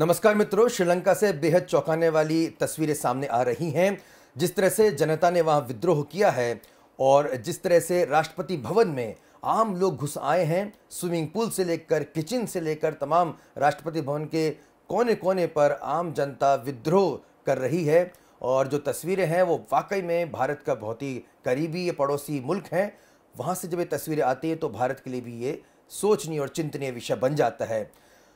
नमस्कार मित्रों श्रीलंका से बेहद चौंकाने वाली तस्वीरें सामने आ रही हैं जिस तरह से जनता ने वहां विद्रोह किया है और जिस तरह से राष्ट्रपति भवन में आम लोग घुस आए हैं स्विमिंग पूल से लेकर किचन से लेकर तमाम राष्ट्रपति भवन के कोने कोने पर आम जनता विद्रोह कर रही है और जो तस्वीरें हैं वो वाकई में भारत का बहुत ही करीबी पड़ोसी मुल्क है वहाँ से जब ये तस्वीरें आती हैं तो भारत के लिए भी ये सोचनीय और चिंतनीय विषय बन जाता है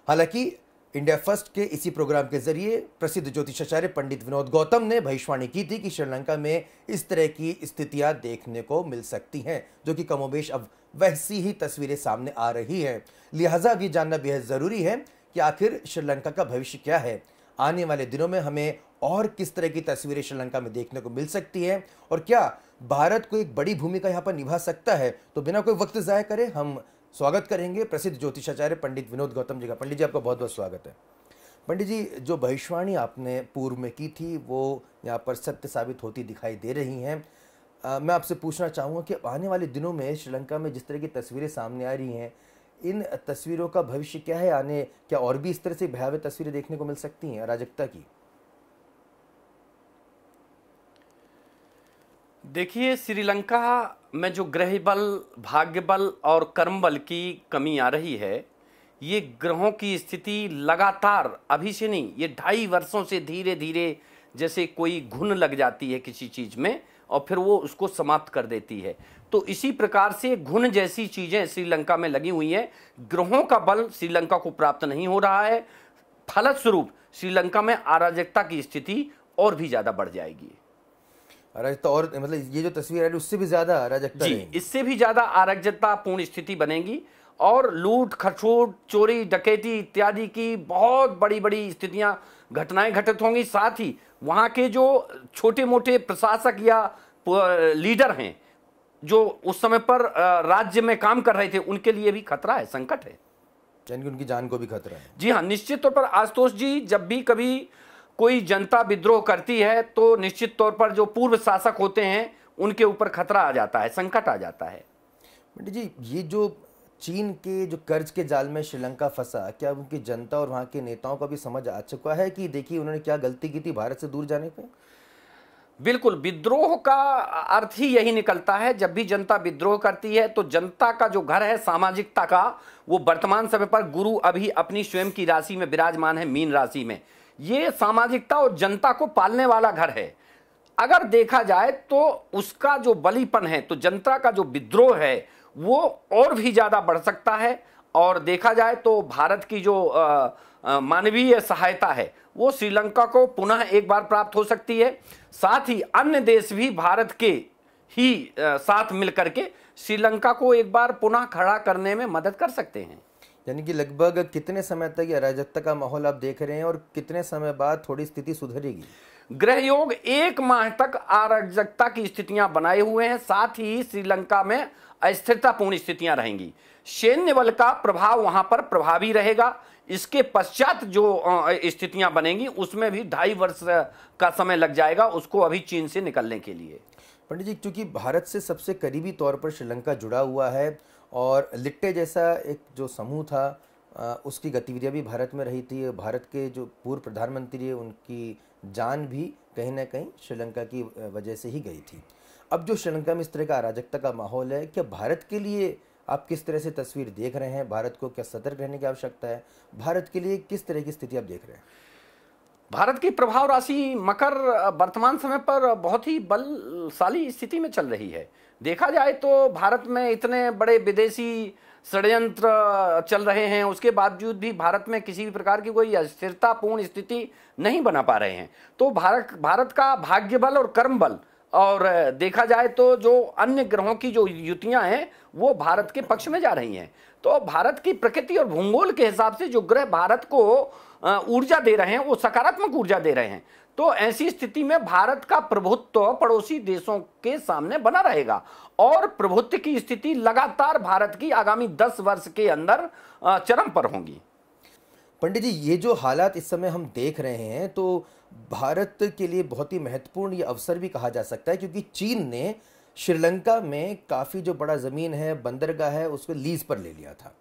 हालांकि इंडिया फर्स्ट के इसी प्रोग्राम के जरिए प्रसिद्ध ज्योतिषाचार्य पंडित विनोद गौतम ने भविष्यवाणी की थी कि श्रीलंका में इस तरह की स्थितियां देखने को मिल सकती हैं जो कि कमोबेश अब वैसी ही तस्वीरें सामने आ रही हैं लिहाजा ये जानना बेहद ज़रूरी है कि आखिर श्रीलंका का भविष्य क्या है आने वाले दिनों में हमें और किस तरह की तस्वीरें श्रीलंका में देखने को मिल सकती हैं और क्या भारत को एक बड़ी भूमिका यहाँ पर निभा सकता है तो बिना कोई वक्त ज़ाया करें हम स्वागत करेंगे प्रसिद्ध ज्योतिषाचार्य पंडित विनोद गौतम जी का पंडित जी आपका बहुत बहुत स्वागत है पंडित जी जो भविष्यवाणी आपने पूर्व में की थी वो यहाँ पर सत्य साबित होती दिखाई दे रही हैं मैं आपसे पूछना चाहूँगा कि आने वाले दिनों में श्रीलंका में जिस तरह की तस्वीरें सामने आ रही हैं इन तस्वीरों का भविष्य क्या है आने क्या और भी इस तरह से भयावह तस्वीरें देखने को मिल सकती हैं अराजकता की देखिए श्रीलंका में जो ग्रह बल भाग्य बल और कर्म बल की कमी आ रही है ये ग्रहों की स्थिति लगातार अभी से नहीं ये ढाई वर्षों से धीरे धीरे जैसे कोई घुन लग जाती है किसी चीज़ में और फिर वो उसको समाप्त कर देती है तो इसी प्रकार से घुन जैसी चीज़ें श्रीलंका में लगी हुई हैं ग्रहों का बल श्रीलंका को प्राप्त नहीं हो रहा है फलस्वरूप श्रीलंका में अराजकता की स्थिति और भी ज़्यादा बढ़ जाएगी तो और मतलब ये जो तस्वीर है उससे भी ज्यादा अराजकता जी इससे भी ज्यादा पूर्ण स्थिति बनेगी और लूट खरछोट चोरी डकैती इत्यादि की बहुत बड़ी बड़ी स्थितियां घटनाएं घटित होंगी साथ ही वहां के जो छोटे मोटे प्रशासक या लीडर हैं जो उस समय पर राज्य में काम कर रहे थे उनके लिए भी खतरा है संकट है यानी उनकी जान को भी खतरा है जी हाँ निश्चित तौर पर आशुतोष जी जब भी कभी कोई जनता विद्रोह करती है तो निश्चित तौर पर जो पूर्व शासक होते हैं उनके ऊपर खतरा आ जाता है संकट आ जाता है पंडित जी ये जो चीन के जो कर्ज के जाल में श्रीलंका फंसा क्या उनकी जनता और वहाँ के नेताओं का भी समझ आ चुका है कि देखिए उन्होंने क्या गलती की थी भारत से दूर जाने पे बिल्कुल विद्रोह का अर्थ ही यही निकलता है जब भी जनता विद्रोह करती है तो जनता का जो घर है सामाजिकता का वो वर्तमान समय पर गुरु अभी अपनी स्वयं की राशि में विराजमान है मीन राशि में ये सामाजिकता और जनता को पालने वाला घर है अगर देखा जाए तो उसका जो बलीपन है तो जनता का जो विद्रोह है वो और भी ज़्यादा बढ़ सकता है और देखा जाए तो भारत की जो मानवीय सहायता है वो श्रीलंका को पुनः एक बार प्राप्त हो सकती है साथ ही अन्य देश भी भारत के ही साथ मिलकर के श्रीलंका को एक बार पुनः खड़ा करने में मदद कर सकते हैं यानी कि लगभग कितने समय तक ये अराजकता का माहौल आप देख रहे हैं और कितने समय बाद थोड़ी स्थिति सुधरेगी ग्रह योग एक माह तक अराजकता की स्थितियां बनाए हुए हैं साथ ही श्रीलंका में अस्थिरतापूर्ण स्थितियां रहेंगी सैन्य बल का प्रभाव वहां पर प्रभावी रहेगा इसके पश्चात जो स्थितियां बनेंगी उसमें भी ढाई वर्ष का समय लग जाएगा उसको अभी चीन से निकलने के लिए पंडित जी क्योंकि भारत से सबसे करीबी तौर पर श्रीलंका जुड़ा हुआ है और लिट्टे जैसा एक जो समूह था उसकी गतिविधियाँ भी भारत में रही थी भारत के जो पूर्व प्रधानमंत्री है उनकी जान भी कहीं ना कहीं श्रीलंका की वजह से ही गई थी अब जो श्रीलंका में इस तरह का अराजकता का माहौल है क्या भारत के लिए आप किस तरह से तस्वीर देख रहे हैं भारत को क्या सतर्क रहने की आवश्यकता है भारत के लिए किस तरह की स्थिति आप देख रहे हैं भारत की प्रभाव राशि मकर वर्तमान समय पर बहुत ही बलशाली स्थिति में चल रही है देखा जाए तो भारत में इतने बड़े विदेशी षडयंत्र चल रहे हैं उसके बावजूद भी भारत में किसी भी प्रकार की कोई अस्थिरतापूर्ण स्थिति नहीं बना पा रहे हैं तो भारत भारत का भाग्य बल और कर्म बल और देखा जाए तो जो अन्य ग्रहों की जो युतियां हैं वो भारत के पक्ष में जा रही हैं तो भारत की प्रकृति और भूगोल के हिसाब से जो ग्रह भारत को ऊर्जा दे रहे हैं वो सकारात्मक ऊर्जा दे रहे हैं तो ऐसी स्थिति में भारत का प्रभुत्व पड़ोसी देशों के सामने बना रहेगा और प्रभुत्व की स्थिति लगातार भारत की आगामी दस वर्ष के अंदर चरम पर होगी पंडित जी ये जो हालात इस समय हम देख रहे हैं तो भारत के लिए बहुत ही महत्वपूर्ण ये अवसर भी कहा जा सकता है क्योंकि चीन ने श्रीलंका में काफ़ी जो बड़ा ज़मीन है बंदरगाह है उसको लीज़ पर ले लिया था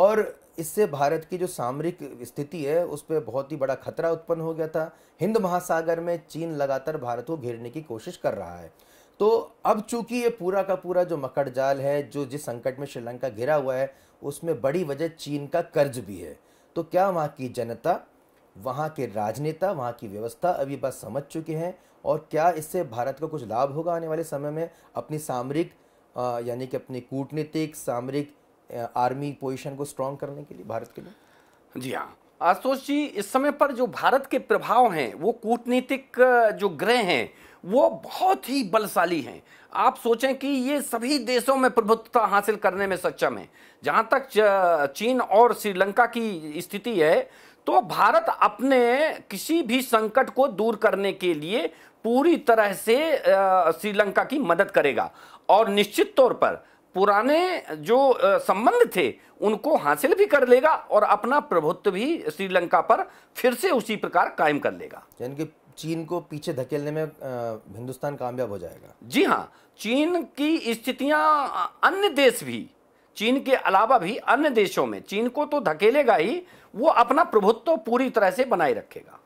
और इससे भारत की जो सामरिक स्थिति है उस पर बहुत ही बड़ा खतरा उत्पन्न हो गया था हिंद महासागर में चीन लगातार भारत को घेरने की कोशिश कर रहा है तो अब चूंकि ये पूरा का पूरा जो मकड़ जाल है जो जिस संकट में श्रीलंका घिरा हुआ है उसमें बड़ी वजह चीन का कर्ज भी है तो क्या वहाँ की जनता वहाँ के राजनेता वहाँ की व्यवस्था अभी बस बात समझ चुके हैं और क्या इससे भारत को कुछ लाभ होगा आने वाले समय में अपनी सामरिक यानी कि अपनी कूटनीतिक सामरिक आर्मी पोजीशन को स्ट्रॉन्ग करने के लिए भारत के लिए जी हाँ आशुतोष जी इस समय पर जो भारत के प्रभाव हैं वो कूटनीतिक जो ग्रह हैं वो बहुत ही बलशाली हैं आप सोचें कि ये सभी देशों में प्रभुत्वता हासिल करने में सक्षम है जहाँ तक चीन और श्रीलंका की स्थिति है तो भारत अपने किसी भी संकट को दूर करने के लिए पूरी तरह से श्रीलंका की मदद करेगा और निश्चित तौर पर पुराने जो संबंध थे उनको हासिल भी कर लेगा और अपना प्रभुत्व भी श्रीलंका पर फिर से उसी प्रकार कायम कर लेगा यानी कि चीन को पीछे धकेलने में हिंदुस्तान कामयाब हो जाएगा जी हाँ चीन की स्थितियाँ अन्य देश भी चीन के अलावा भी अन्य देशों में चीन को तो धकेलेगा ही वो अपना प्रभुत्व पूरी तरह से बनाए रखेगा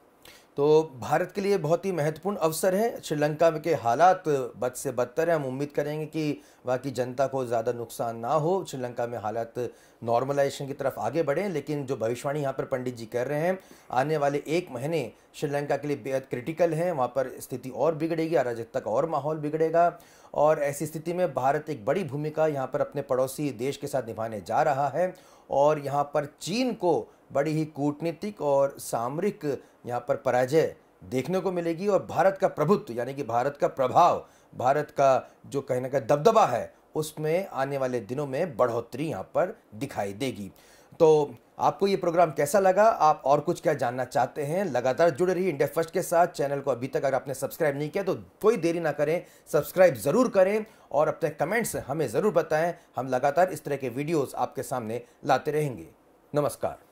तो भारत के लिए बहुत ही महत्वपूर्ण अवसर है श्रीलंका के हालात बद से बदतर हैं हम उम्मीद करेंगे कि वहाँ की जनता को ज़्यादा नुकसान ना हो श्रीलंका में हालात नॉर्मलाइजेशन की तरफ आगे बढ़ें लेकिन जो भविष्यवाणी यहाँ पर पंडित जी कर रहे हैं आने वाले एक महीने श्रीलंका के लिए बेहद क्रिटिकल हैं वहाँ पर स्थिति और बिगड़ेगी अराजकता का और माहौल बिगड़ेगा और ऐसी स्थिति में भारत एक बड़ी भूमिका यहाँ पर अपने पड़ोसी देश के साथ निभाने जा रहा है और यहाँ पर चीन को बड़ी ही कूटनीतिक और सामरिक यहाँ पर पराजय देखने को मिलेगी और भारत का प्रभुत्व यानी कि भारत का प्रभाव भारत का जो कहने का दबदबा है उसमें आने वाले दिनों में बढ़ोतरी यहाँ पर दिखाई देगी तो आपको ये प्रोग्राम कैसा लगा आप और कुछ क्या जानना चाहते हैं लगातार जुड़े रही इंडिया फर्स्ट के साथ चैनल को अभी तक अगर आपने सब्सक्राइब नहीं किया तो कोई देरी ना करें सब्सक्राइब ज़रूर करें और अपने कमेंट्स हमें ज़रूर बताएं हम लगातार इस तरह के वीडियोज़ आपके सामने लाते रहेंगे नमस्कार